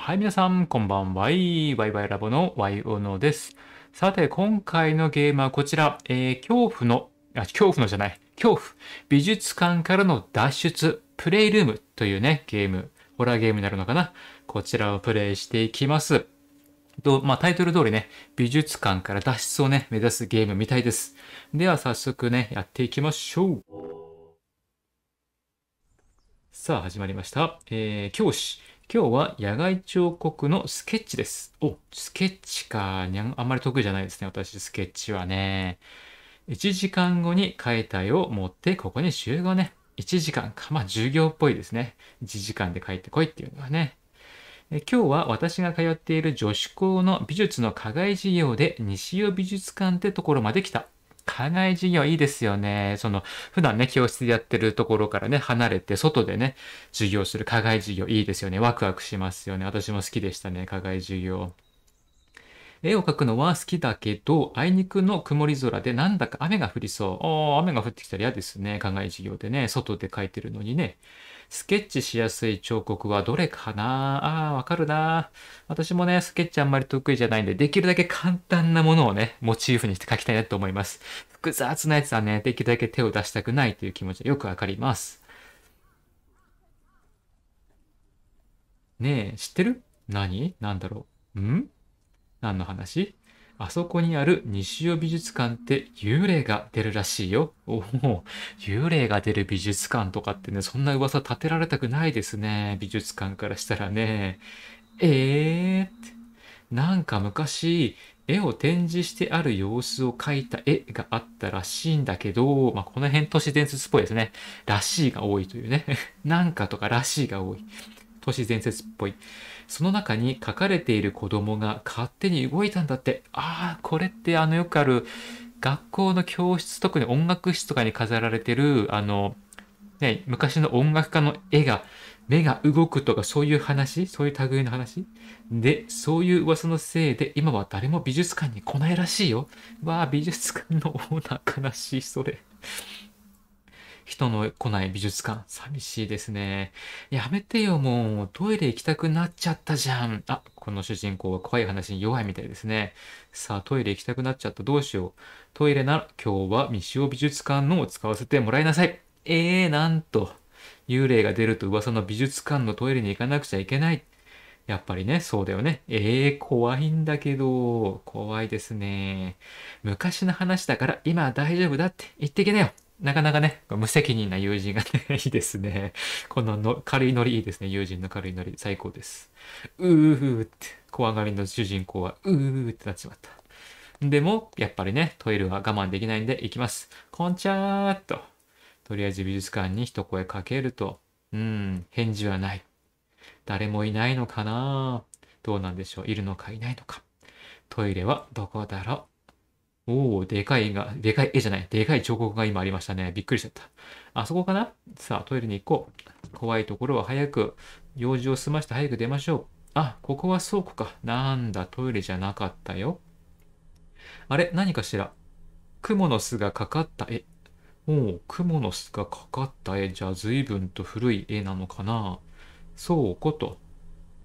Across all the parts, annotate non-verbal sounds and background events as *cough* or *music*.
はい、皆さん、こんばんは。ワイワイラボのワイオノです。さて、今回のゲームはこちら、えー、恐怖の、あ、恐怖のじゃない、恐怖、美術館からの脱出、プレイルームというね、ゲーム、ホラーゲームになるのかな。こちらをプレイしていきます。と、まあ、タイトル通りね、美術館から脱出をね、目指すゲームみたいです。では、早速ね、やっていきましょう。さあ、始まりました。えー、教師。今日は野外彫刻のスケッチです。お、スケッチか。にゃん、あんまり得意じゃないですね。私、スケッチはね。1時間後に解体を持ってここに集合ね。1時間か。まあ、授業っぽいですね。1時間で帰ってこいっていうのはね。今日は私が通っている女子校の美術の課外授業で西尾美術館ってところまで来た。課外授業いいですよね。その、普段ね、教室でやってるところからね、離れて、外でね、授業する課外授業いいですよね。ワクワクしますよね。私も好きでしたね、課外授業。絵を描くのは好きだけど、あいにくの曇り空でなんだか雨が降りそう。ああ、雨が降ってきたら嫌ですね。課外授業でね、外で描いてるのにね。スケッチしやすい彫刻はどれかなああ、わかるな私もね、スケッチあんまり得意じゃないんで、できるだけ簡単なものをね、モチーフにして描きたいなと思います。複雑なやつはね、できるだけ手を出したくないという気持ちよくわかります。ねえ、知ってる何なんだろうん何の話あそこにある西尾美術館って幽霊が出るらしいよ。おお、幽霊が出る美術館とかってね、そんな噂立てられたくないですね。美術館からしたらね。ええー、って。なんか昔、絵を展示してある様子を描いた絵があったらしいんだけど、まあ、この辺都市伝説っぽいですね。らしいが多いというね。*laughs* なんかとからしいが多い。都市伝説っぽい。その中に書かれている子供が勝手に動いたんだって。ああ、これってあのよくある学校の教室、特に音楽室とかに飾られてる、あの、ね、昔の音楽家の絵が、目が動くとかそういう話そういう類の話で、そういう噂のせいで今は誰も美術館に来ないらしいよ。わあ、美術館のオーナー悲しい、それ。人の来ない美術館、寂しいですね。やめてよ、もう。トイレ行きたくなっちゃったじゃん。あ、この主人公は怖い話に弱いみたいですね。さあ、トイレ行きたくなっちゃった。どうしよう。トイレなら、今日は未使用美術館のを使わせてもらいなさい。えー、なんと。幽霊が出ると噂の美術館のトイレに行かなくちゃいけない。やっぱりね、そうだよね。ええー、怖いんだけど、怖いですね。昔の話だから今は大丈夫だって言ってきなよ。なかなかね、無責任な友人がね、いいですね。このの軽いノリいいですね。友人の軽いノリ、最高です。うーって、怖がりの主人公は、うーってなっちまった。でも、やっぱりね、トイレは我慢できないんで行きます。こんちゃーっと。とりあえず美術館に一声かけると、うん、返事はない。誰もいないのかなどうなんでしょういるのかいないのか。トイレはどこだろうおお、でかい絵が、でかい絵じゃない、でかい彫刻が今ありましたね。びっくりしちゃった。あそこかなさあ、トイレに行こう。怖いところは早く、用事を済まして早く出ましょう。あ、ここは倉庫か。なんだ、トイレじゃなかったよ。あれ、何かしら。雲の巣がかかった絵。おお、雲の巣がかかった絵じゃ随分と古い絵なのかな。倉庫と。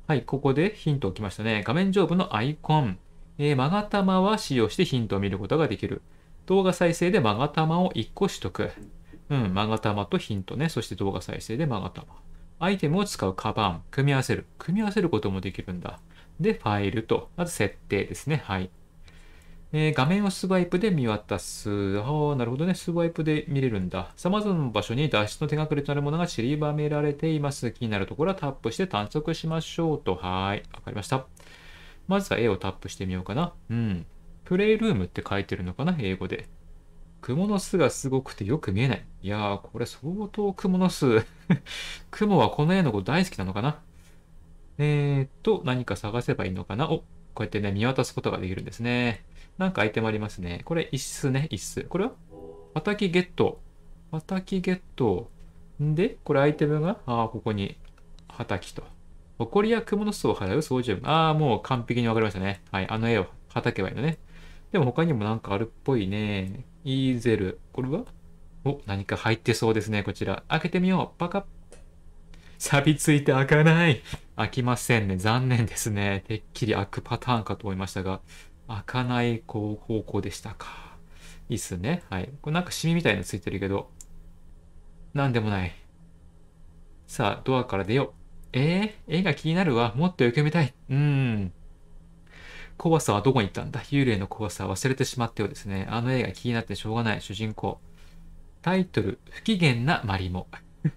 はい、ここでヒントをきましたね。画面上部のアイコン。えー、マガタマは使用してヒントを見ることができる。動画再生でマガタマを1個取得。うん、マガタマとヒントね。そして動画再生でマガタマ。アイテムを使うカバン、組み合わせる。組み合わせることもできるんだ。で、ファイルと、まず設定ですね。はい。えー、画面をスワイプで見渡す。ああ、なるほどね。スワイプで見れるんだ。様々な場所に脱出の手がかりとなるものが散りばめられています。気になるところはタップして探索しましょうと。はい。わかりました。まずは絵をタップしてみようかな。うん。プレイルームって書いてるのかな英語で。蜘蛛の巣がすごくてよく見えない。いやー、これ相当蜘蛛の巣。*laughs* 蜘蛛はこの絵の子大好きなのかなえー、っと、何か探せばいいのかなお、こうやってね、見渡すことができるんですね。なんかアイテムありますね。これ、一室ね、一室。これは畑ゲット。畑ゲット。んで、これアイテムが、ああ、ここに、畑と。埃や蜘蛛の巣を払う掃除ああ、もう完璧にわかりましたね。はい、あの絵を叩けばいいのね。でも他にもなんかあるっぽいね。イーゼル。これはお、何か入ってそうですね、こちら。開けてみよう。パカッ。錆びついて開かない。開きませんね。残念ですね。てっきり開くパターンかと思いましたが、開かない方向でしたか。いいっすね。はい。これなんかシミみたいのついてるけど、なんでもない。さあ、ドアから出よう。えー、絵が気になるわ。もっとく見たい。うん。怖さはどこに行ったんだ幽霊の怖さは忘れてしまったようですね。あの絵が気になってしょうがない主人公。タイトル、不機嫌なマリモ。*laughs*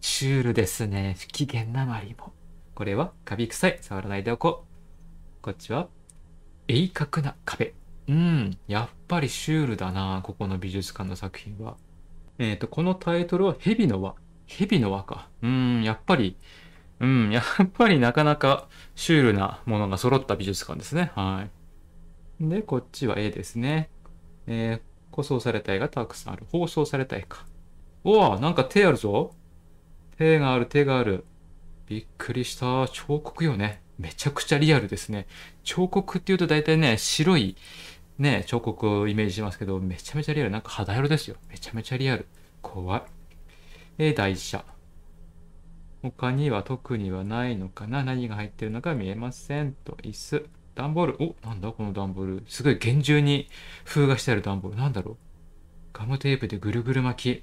シュールですね。不機嫌なマリモ。これは、カビ臭い。触らないでおこう。こっちは、鋭角な壁。うん。やっぱりシュールだな。ここの美術館の作品は。えっ、ー、と、このタイトルは、蛇の輪。蛇の輪か。うん。やっぱり、うん、やっぱりなかなかシュールなものが揃った美術館ですね。はい。で、こっちは絵ですね。えー、個装された絵がたくさんある。放送された絵か。おお、なんか手あるぞ。手がある、手がある。びっくりした。彫刻よね。めちゃくちゃリアルですね。彫刻って言うと大体ね、白いね、彫刻をイメージしますけど、めちゃめちゃリアル。なんか肌色ですよ。めちゃめちゃリアル。怖い。え台車。他には特にはないのかな何が入ってるのか見えませんと椅子段ボールおなんだこの段ボールすごい厳重に封がしてある段ボールなんだろうガムテープでぐるぐる巻き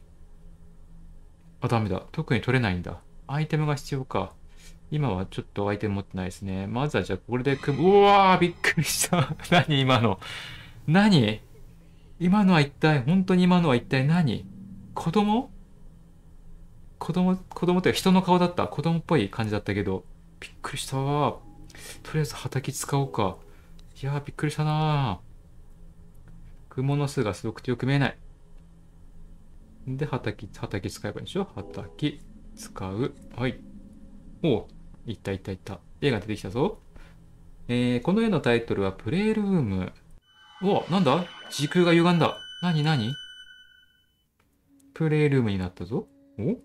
あダメだ特に取れないんだアイテムが必要か今はちょっとアイテム持ってないですねまずはじゃあこれで組むうわーびっくりした *laughs* 何今の何今のは一体本当に今のは一体何子供子供、子供って人の顔だった。子供っぽい感じだったけど、びっくりしたわ。とりあえず畑使おうか。いやー、びっくりしたなー。雲の巣がすごくてよく見えない。で、畑、畑使えばいいでしょ畑使う。はい。おいったいったいった。絵が出てきたぞ。えー、この絵のタイトルはプレイルーム。おなんだ時空が歪んだ。なになにプレイルームになったぞ。お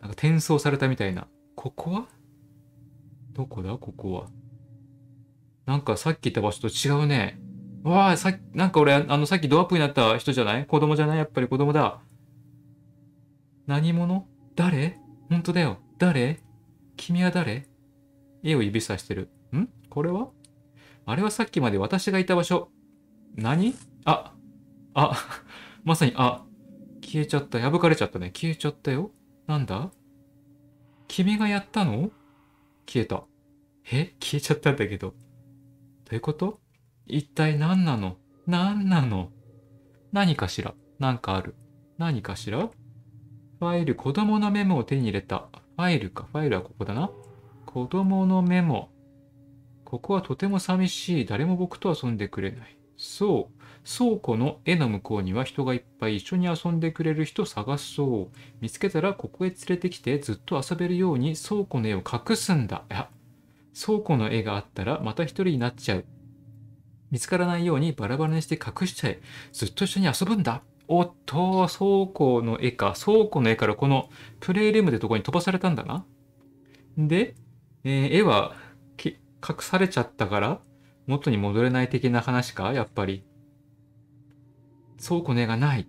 なんか転送されたみたいな。ここはどこだここは。なんかさっき言った場所と違うね。わあ、さっき、なんか俺、あの、さっきドアップになった人じゃない子供じゃないやっぱり子供だ。何者誰本当だよ。誰君は誰絵を指さしてる。んこれはあれはさっきまで私がいた場所。何あ、あ、*laughs* まさに、あ、消えちゃった。破かれちゃったね。消えちゃったよ。なんだ君がやったの消えた。え消えちゃったんだけど。どういうこと一体何なの何なの何かしら何かある。何かしらファイル、子供のメモを手に入れた。ファイルか。ファイルはここだな。子供のメモ。ここはとても寂しい。誰も僕と遊んでくれない。そう。倉庫の絵の向こうには人がいっぱい一緒に遊んでくれる人探そう。見つけたらここへ連れてきてずっと遊べるように倉庫の絵を隠すんだ。いや、倉庫の絵があったらまた一人になっちゃう。見つからないようにバラバラにして隠しちゃえ。ずっと一緒に遊ぶんだ。おっと、倉庫の絵か。倉庫の絵からこのプレイルームでどこに飛ばされたんだな。で、えー、絵は隠されちゃったから元に戻れない的な話かやっぱり。そうこがない。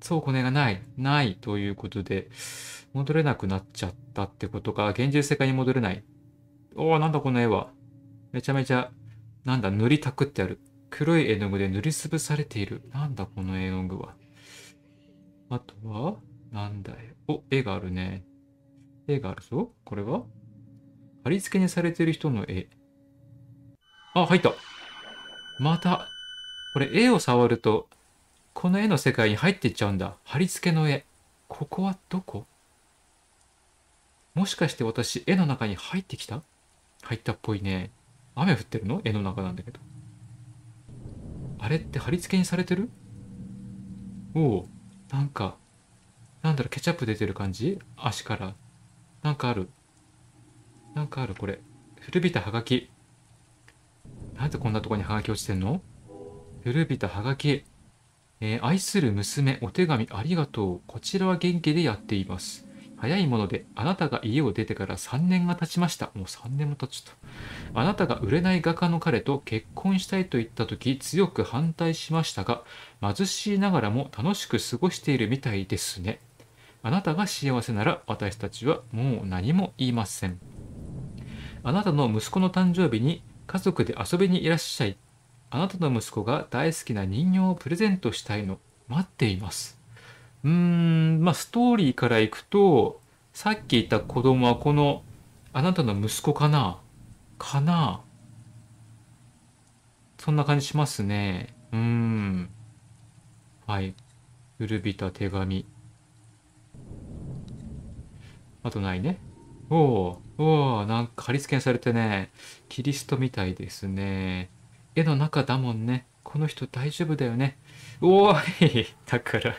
そうこがない。ないということで、戻れなくなっちゃったってことか。現実世界に戻れない。おお、なんだこの絵は。めちゃめちゃ、なんだ、塗りたくってある。黒い絵の具で塗りつぶされている。なんだこの絵の具は。あとは、なんだよ。お、絵があるね。絵があるぞ。これは貼り付けにされている人の絵。あ、入った。また、これ絵を触ると、この絵の世界に入っていっちゃうんだ。貼り付けの絵。ここはどこもしかして私、絵の中に入ってきた入ったっぽいね。雨降ってるの絵の中なんだけど。あれって貼り付けにされてるおお、なんか、なんだろう、ケチャップ出てる感じ足から。なんかある。なんかある、これ。古びたハガキ。なんでこんなとこにハガキ落ちてんの古びたはがき、えー、愛する娘、お手紙ありがとう。こちらは元気でやっています。早いもので、あなたが家を出てから3年が経ちました。もう3年も経ちと。あなたが売れない画家の彼と結婚したいと言った時、強く反対しましたが、貧しいながらも楽しく過ごしているみたいですね。あなたが幸せなら、私たちはもう何も言いません。あなたの息子の誕生日に家族で遊びにいらっしゃいあなたの息子が大好きな人形をプレゼントしたいの。待っています。うーん、まあ、ストーリーからいくと、さっき言った子供はこの、あなたの息子かなかなそんな感じしますね。うーん。はい。古びた手紙。あとないね。おお、おお、なんか貼り付けにされてね、キリストみたいですね。絵の中だもんね。この人大丈夫だよね。おーいだから、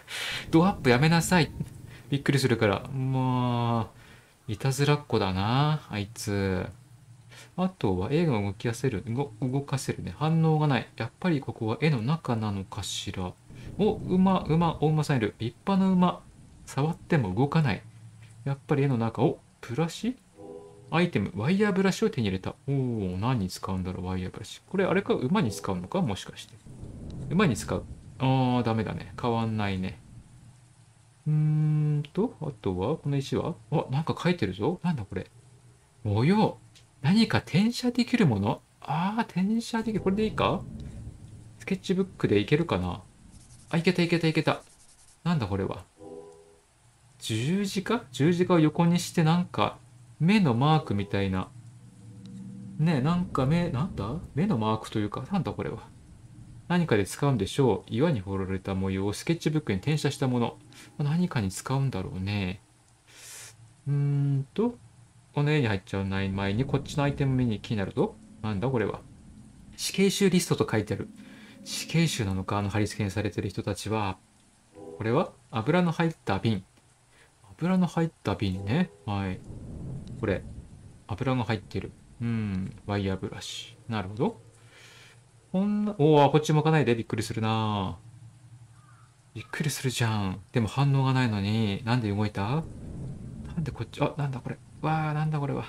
ドアップやめなさい。びっくりするから。まあ、いたずらっ子だな、あいつ。あとは絵が動きやせる動、動かせるね。反応がない。やっぱりここは絵の中なのかしら。お、馬、馬、お馬さんいる。立派な馬。触っても動かない。やっぱり絵の中。お、ブラシアイテム、ワイヤーブラシを手に入れた。おお、何に使うんだろう、ワイヤーブラシ。これ、あれか、馬に使うのかもしかして。馬に使う。ああ、ダメだね。変わんないね。うーんと、あとは、この石はあ、なんか書いてるぞ。なんだこれ。模様。何か転写できるものああ、転写できる。これでいいかスケッチブックでいけるかなあ、いけたいけたいけた。なんだこれは。十字架十字架を横にしてなんか目のマークみたいな。ねなんか目、なんだ目のマークというか、なんだこれは。何かで使うんでしょう。岩に彫られた模様をスケッチブックに転写したもの。何かに使うんだろうね。うーんと、この絵に入っちゃうない前にこっちのアイテム目に気になると、なんだこれは。死刑囚リストと書いてある。死刑囚なのか、あの貼り付けにされてる人たちは。これは油の入った瓶。油の入った瓶ね。はい。これ油が入ってるうんワイヤーブラシなるほどこんなおおこっち向かないでびっくりするなびっくりするじゃんでも反応がないのになんで動いたなんでこっちあなんだこれわあなんだこれは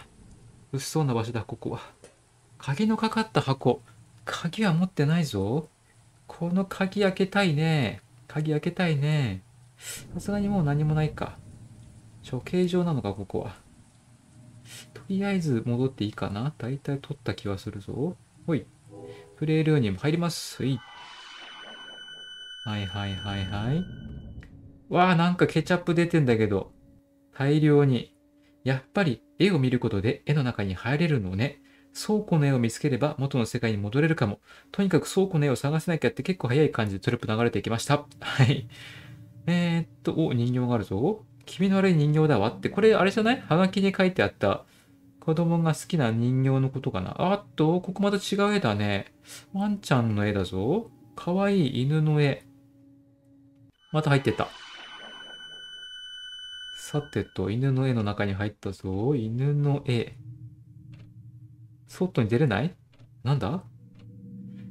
うっそうな場所だここは鍵のかかった箱鍵は持ってないぞこの鍵開けたいね鍵開けたいねさすがにもう何もないか処刑場なのかここはとりあえず戻っていいかな大体取った気はするぞ。ほい。プレイルーニも入ります。はい。はいはいはいはい。わあ、なんかケチャップ出てんだけど。大量に。やっぱり絵を見ることで絵の中に入れるのね。倉庫の絵を見つければ元の世界に戻れるかも。とにかく倉庫の絵を探せなきゃって結構早い感じでトゥルプ流れていきました。はい。えー、っと、お、人形があるぞ。気味の悪い人形だわって、これあれじゃないはがきに書いてあった子供が好きな人形のことかな。あっと、ここまた違う絵だね。ワンちゃんの絵だぞ。かわいい犬の絵。また入ってた。さてと、犬の絵の中に入ったぞ。犬の絵。外に出れないなんだ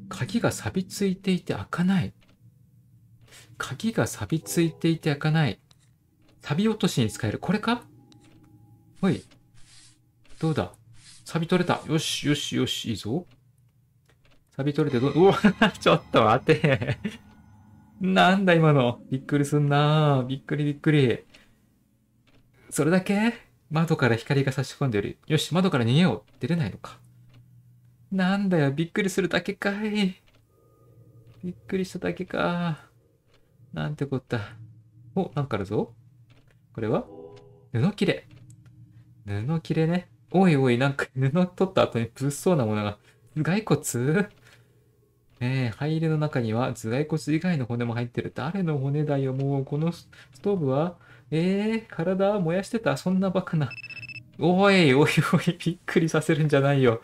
鍵が錆びついていて開かない。鍵が錆びついていて開かない。旅落としに使える。これかほい。どうだサビ取れた。よし、よし、よし、いいぞ。サビ取れてど、*laughs* うわ、ちょっと待て。なんだ今の。びっくりすんなびっくりびっくり。それだけ窓から光が差し込んでる。よし、窓から逃げよう。出れないのか。なんだよ、びっくりするだけかい。びっくりしただけか。なんてこった。お、なんかあるぞ。これは布切れ。布切れね。おいおい、なんか布取った後に物騒なものが。頭蓋骨え灰入れの中には頭蓋骨以外の骨も入ってる。誰の骨だよ、もう。このストーブはえー、体燃やしてたそんなバカな。おいおいおい、びっくりさせるんじゃないよ。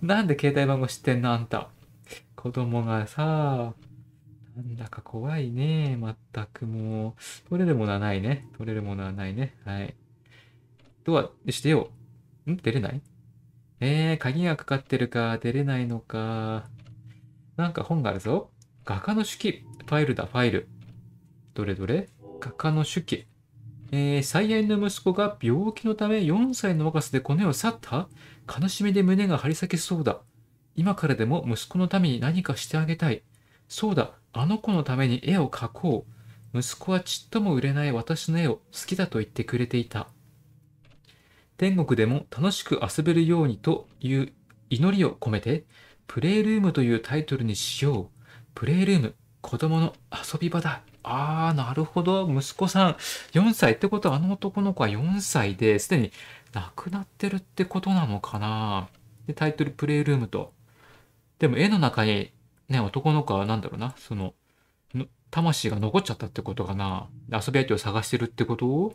なんで携帯番号知ってんのあんた。子供がさ、なんだか怖いね。まったくもう。取れるものはないね。取れるものはないね。はい。ドアしてよ。ん出れないえー、鍵がかかってるか。出れないのか。なんか本があるぞ。画家の手記。ファイルだ、ファイル。どれどれ画家の手記。えー、最愛の息子が病気のため4歳の若さでこの世を去った悲しみで胸が張り裂けそうだ。今からでも息子のために何かしてあげたい。そうだ、あの子のために絵を描こう。息子はちっとも売れない私の絵を好きだと言ってくれていた。天国でも楽しく遊べるようにという祈りを込めて、プレイルームというタイトルにしよう。プレイルーム、子供の遊び場だ。あー、なるほど。息子さん、4歳ってことはあの男の子は4歳で、すでに亡くなってるってことなのかなで、タイトルプレイルームと。でも絵の中にね、男の子は何だろうな、その、の魂が残っちゃったってことかな。遊び相手を探してるってこと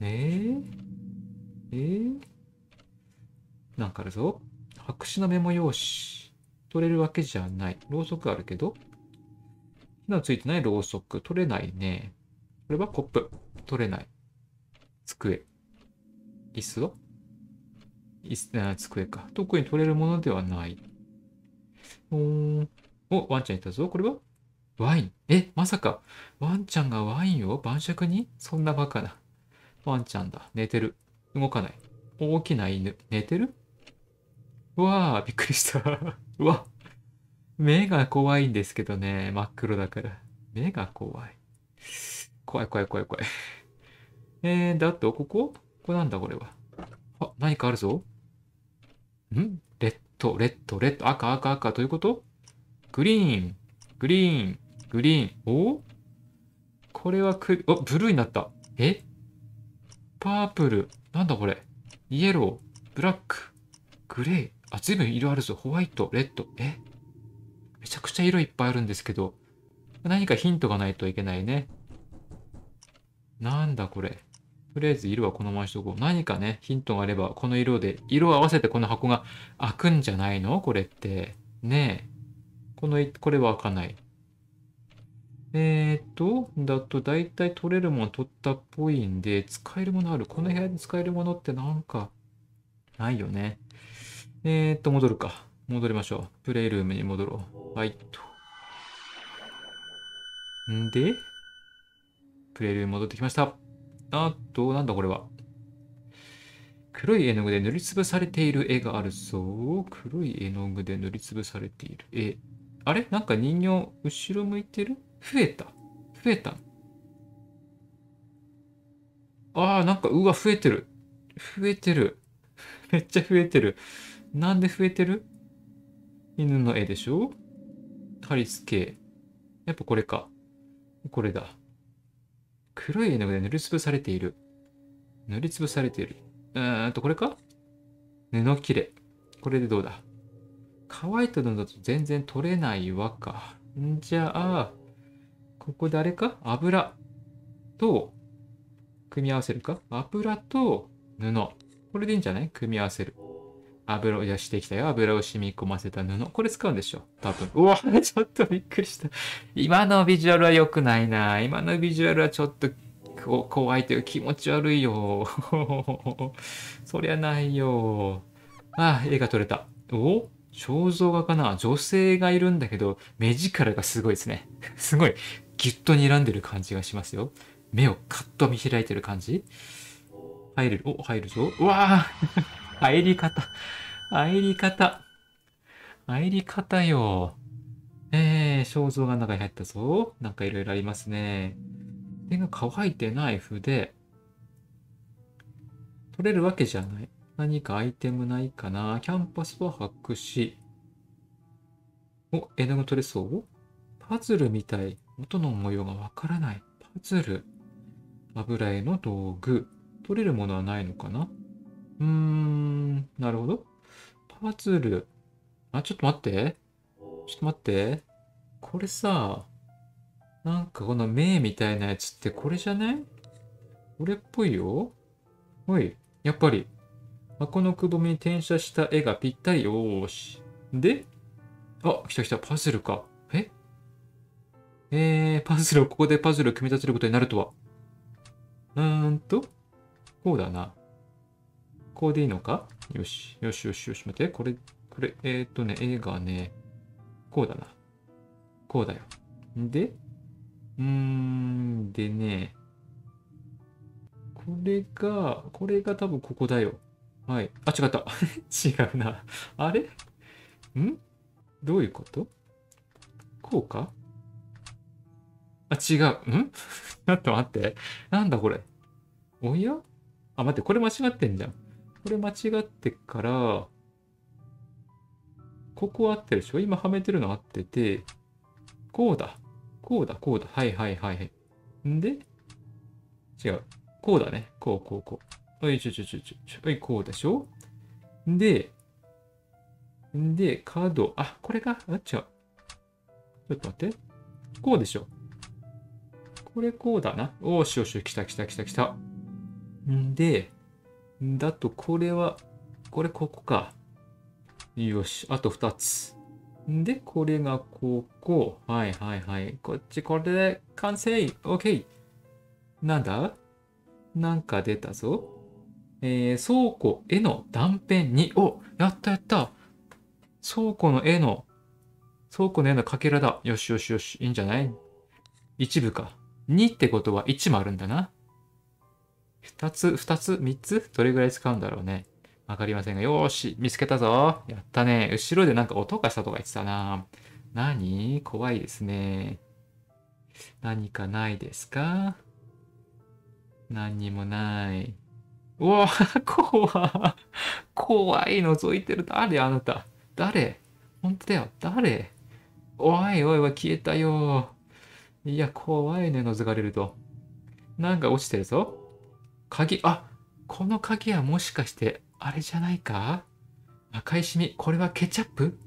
ねええー、なんかあるぞ。白紙のメモ用紙。取れるわけじゃない。ろうそくあるけど。火のついてないろうそく。取れないね。これはコップ。取れない。机。椅子を椅子、机か。特に取れるものではない。おお、ワンちゃんいたぞ。これはワイン。え、まさか、ワンちゃんがワインを晩酌にそんなバカな。ワンちゃんだ。寝てる。動かない。大きな犬。寝てるわあ、びっくりした。*laughs* うわ。目が怖いんですけどね。真っ黒だから。目が怖い。怖い怖い怖い怖い。えー、だと、ここここなんだ、これは。あ、何かあるぞ。んド、レッド、レッド、赤、赤、赤、ということグリーン、グリーン、グリーン。おこれはく、お、ブルーになった。えパープル。なんだこれ。イエロー、ブラック、グレー。あ、随分色あるぞ。ホワイト、レッド。えめちゃくちゃ色いっぱいあるんですけど。何かヒントがないといけないね。なんだこれ。とりあえず色はこのまましとこう。何かね、ヒントがあれば、この色で、色を合わせてこの箱が開くんじゃないのこれって。ねえ。この、これは開かない。えー、っと、だと大体取れるもの取ったっぽいんで、使えるものある。この部屋に使えるものってなんか、ないよね。えー、っと、戻るか。戻りましょう。プレイルームに戻ろう。はい、と。んで、プレイルーム戻ってきました。あと、なんだこれは。黒い絵の具で塗りつぶされている絵があるぞ。黒い絵の具で塗りつぶされている絵。あれなんか人形、後ろ向いてる増えた。増えた。ああ、なんか、うわ、増えてる。増えてる。*laughs* めっちゃ増えてる。なんで増えてる犬の絵でしょ貼り付け。やっぱこれか。これだ。黒い絵の具で塗りつぶされている。塗りつぶされている。うーんと、これか布切れ。これでどうだ乾いた布だと全然取れないわか。んじゃあ、ここであれか油と組み合わせるか油と布。これでいいんじゃない組み合わせる。油を、や、してきたよ。油を染み込ませた布。これ使うんでしょ多分。うわ、*laughs* ちょっとびっくりした。今のビジュアルは良くないな。今のビジュアルはちょっと怖いという気持ち悪いよ。*laughs* そりゃないよ。ああ、絵が撮れた。お肖像画かな女性がいるんだけど、目力がすごいですね。*laughs* すごい、ぎゅっと睨んでる感じがしますよ。目をカッと見開いてる感じ入れる。お、入るぞ。うわ入り方。入り方。入り方よ。えー、肖像画の中に入ったぞ。なんかいろいろありますね。手が乾いてない筆。取れるわけじゃない。何かアイテムないかな。キャンパスは白紙。お、絵の具取れそうパズルみたい。元の模様がわからない。パズル。油絵の道具。取れるものはないのかなうーん、なるほど。パズル。あ、ちょっと待って。ちょっと待って。これさ、なんかこの目みたいなやつってこれじゃねこれっぽいよ。おい、やっぱり。箱のくぼみに転写した絵がぴったり。よーし。で、あ、来た来た、パズルか。ええー、パズルを、ここでパズルを組み立てることになるとは。うーんと、こうだな。ここでいいのかよし。よしよしよし。待って。これ、これ、えー、っとね、A がね、こうだな。こうだよ。で、うーん、でね、これが、これが多分ここだよ。はい。あ、違った。*laughs* 違うな。あれんどういうことこうかあ、違う。ん *laughs* ちょっと待って。なんだこれ。おやあ、待って、これ間違ってんじゃん。これ間違ってから、ここ合ってるでしょ今はめてるの合ってて、こうだ。こうだ、こうだ。はいはいはい。んで、違う。こうだね。こう、こう、こう。はい、ちょちょちょちょちょ。はい、こうでしょんで、んで、角。あ、これか。あっちゃう。ちょっと待って。こうでしょ。これこうだな。おーしよしよ、来た来た来た来た。んで、だと、これは、これここか。よし、あと2つ。で、これがここ。はいはいはい。こっち、これで完成 !OK! なんだなんか出たぞ。えー、倉庫への断片に、おやったやった倉庫の絵の、倉庫の絵のかけらだ。よしよしよし、いいんじゃない一部か。2ってことは1もあるんだな。2つ、2つ ?3 つどれぐらい使うんだろうね。わかりませんが、よーし、見つけたぞ。やったね。後ろでなんか音がしたとか言ってたな。何怖いですね。何かないですか何にもない。うわ怖怖い覗いてる。誰あなた。誰本当だよ。誰おいおいおい、消えたよ。いや、怖いね、覗かれると。なんか落ちてるぞ。鍵、あ、この鍵はもしかして、あれじゃないか赤いシミ、これはケチャップ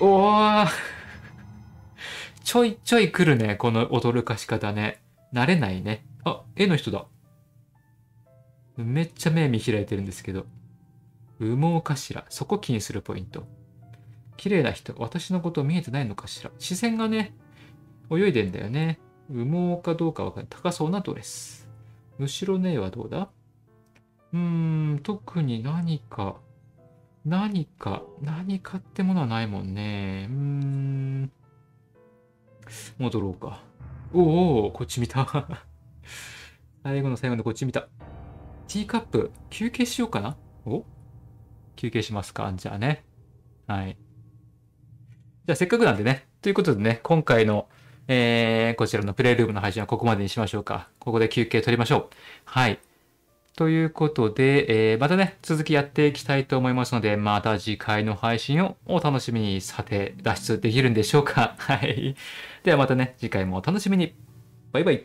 おーちょいちょい来るね、この驚かし方ね。慣れないね。あ、絵の人だ。めっちゃ目見開いてるんですけど。羽毛かしら。そこ気にするポイント。綺麗な人。私のこと見えてないのかしら。視線がね、泳いでんだよね。羽毛かどうかわかんない。高そうなドレス。むしろねえはどうだうーん、特に何か、何か、何かってものはないもんね。うーん。戻ろうか。おお、こっち見た。*laughs* 最後の最後のこっち見た。ティーカップ、休憩しようかなお休憩しますかじゃあね。はい。じゃあせっかくなんでね。ということでね、今回のえー、こちらのプレイルームの配信はここまでにしましょうか。ここで休憩取りましょう。はい。ということで、えー、またね、続きやっていきたいと思いますので、また次回の配信をお楽しみに。さて、脱出できるんでしょうかはい。ではまたね、次回もお楽しみに。バイバイ。